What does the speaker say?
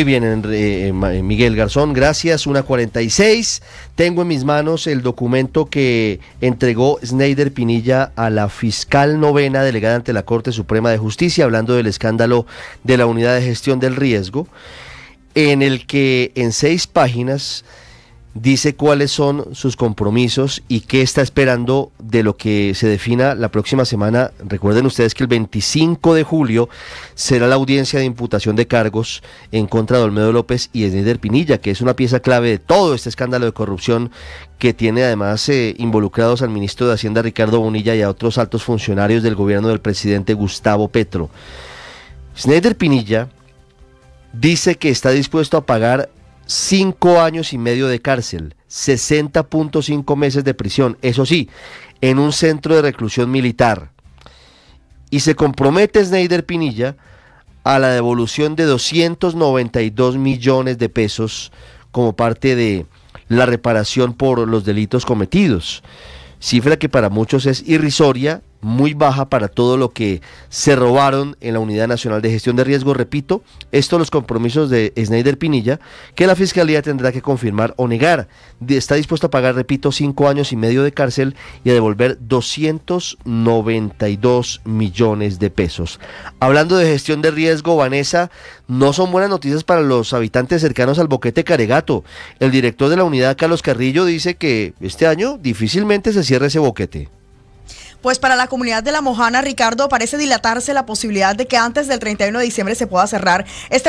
Muy bien, eh, Miguel Garzón, gracias. Una 46. Tengo en mis manos el documento que entregó Snyder Pinilla a la fiscal novena delegada ante la Corte Suprema de Justicia, hablando del escándalo de la unidad de gestión del riesgo, en el que en seis páginas dice cuáles son sus compromisos y qué está esperando de lo que se defina la próxima semana. Recuerden ustedes que el 25 de julio será la audiencia de imputación de cargos en contra de Olmedo López y Snyder Pinilla, que es una pieza clave de todo este escándalo de corrupción que tiene además eh, involucrados al ministro de Hacienda Ricardo Bonilla y a otros altos funcionarios del gobierno del presidente Gustavo Petro. Snyder Pinilla dice que está dispuesto a pagar cinco años y medio de cárcel, 60.5 meses de prisión, eso sí, en un centro de reclusión militar. Y se compromete Snyder Pinilla a la devolución de 292 millones de pesos como parte de la reparación por los delitos cometidos, cifra que para muchos es irrisoria muy baja para todo lo que se robaron en la Unidad Nacional de Gestión de Riesgo. Repito, estos los compromisos de Schneider Pinilla que la Fiscalía tendrá que confirmar o negar. Está dispuesto a pagar, repito, cinco años y medio de cárcel y a devolver 292 millones de pesos. Hablando de gestión de riesgo, Vanessa, no son buenas noticias para los habitantes cercanos al boquete Caregato. El director de la unidad, Carlos Carrillo, dice que este año difícilmente se cierra ese boquete. Pues para la comunidad de La Mojana, Ricardo, parece dilatarse la posibilidad de que antes del 31 de diciembre se pueda cerrar este